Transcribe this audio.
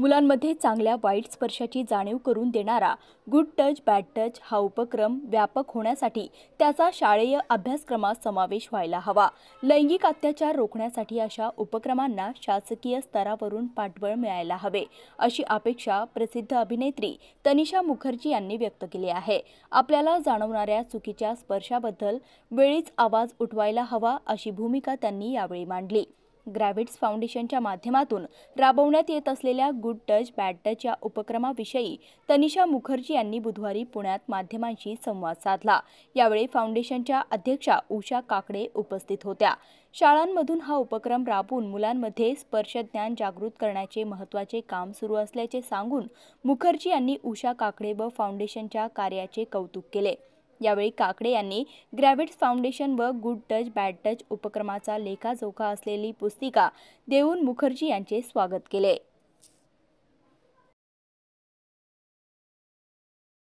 मुलांमध्ये चांगल्या वाईट स्पर्शाची जाणीव करून देणारा गुड टच बॅड टच हा उपक्रम व्यापक होण्यासाठी त्याचा शालेय अभ्यासक्रमात समावेश व्हायला हवा लैंगिक अत्याचार रोखण्यासाठी अशा उपक्रमांना शासकीय स्तरावरून पाठबळ मिळायला हवे अशी अपेक्षा प्रसिद्ध अभिनेत्री तनिषा मुखर्जी यांनी व्यक्त केली आहे आपल्याला जाणवणाऱ्या चुकीच्या स्पर्शाबद्दल वेळीच आवाज उठवायला हवा अशी भूमिका त्यांनी यावेळी मांडली ग्रॅव्हिट्स फाउंडेशनच्या माध्यमातून राबवण्यात येत असलेल्या गुड टच बॅड टच या उपक्रमाविषयी तनिषा मुखर्जी यांनी बुधवारी पुण्यात माध्यमांशी संवाद साधला यावेळी फाउंडेशनच्या अध्यक्षा उषा काकडे उपस्थित होत्या शाळांमधून हा उपक्रम राबवून मुलांमध्ये स्पर्शज्ञान जागृत करण्याचे महत्त्वाचे काम सुरू असल्याचे सांगून मुखर्जी यांनी उषा काकडे व फाउंडेशनच्या कार्याचे कौतुक केले यावेळी काकडे यांनी ग्रॅव्हिट्स फाउंडेशन व गुड टच बॅड टच उपक्रमाचा लेखाजोखा असलेली पुस्तिका देऊन मुखर्जी यांचे स्वागत केले